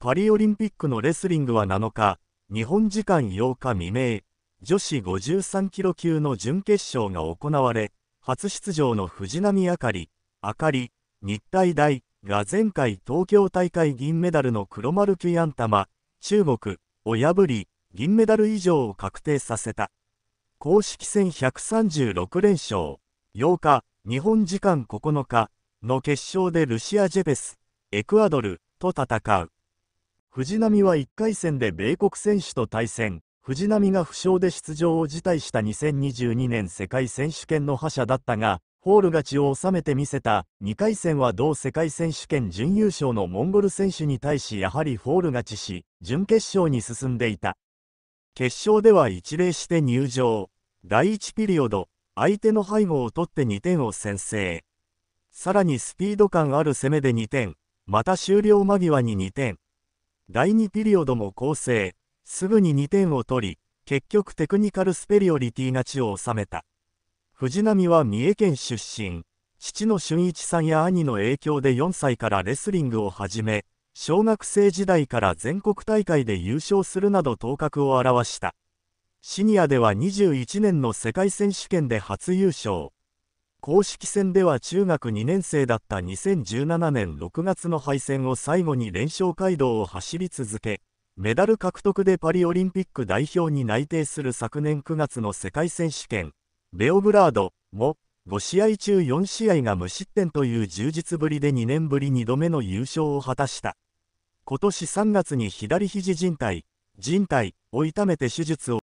パリオリンピックのレスリングは7日、日本時間8日未明、女子53キロ級の準決勝が行われ、初出場の藤波あかり、あかり、日体大が前回東京大会銀メダルの黒丸キュアン玉、中国を破り、銀メダル以上を確定させた。公式戦136連勝、8日、日本時間9日の決勝でルシア・ジェペス、エクアドルと戦う。藤浪は1回戦で米国選手と対戦、藤浪が負傷で出場を辞退した2022年世界選手権の覇者だったが、ホール勝ちを収めてみせた2回戦は同世界選手権準優勝のモンゴル選手に対しやはりホール勝ちし準決勝に進んでいた決勝では一礼して入場第1ピリオド相手の背後を取って2点を先制さらにスピード感ある攻めで2点また終了間際に2点第2ピリオドも構成、すぐに2点を取り、結局テクニカルスペリオリティ勝ちを収めた。藤波は三重県出身、父の俊一さんや兄の影響で4歳からレスリングを始め、小学生時代から全国大会で優勝するなど頭角を現した。シニアでは21年の世界選手権で初優勝。公式戦では中学2年生だった2017年6月の敗戦を最後に連勝街道を走り続け、メダル獲得でパリオリンピック代表に内定する昨年9月の世界選手権、ベオブラードも5試合中4試合が無失点という充実ぶりで2年ぶり2度目の優勝を果たした。今年3月に左肘靭帯、靭帯を痛めて手術を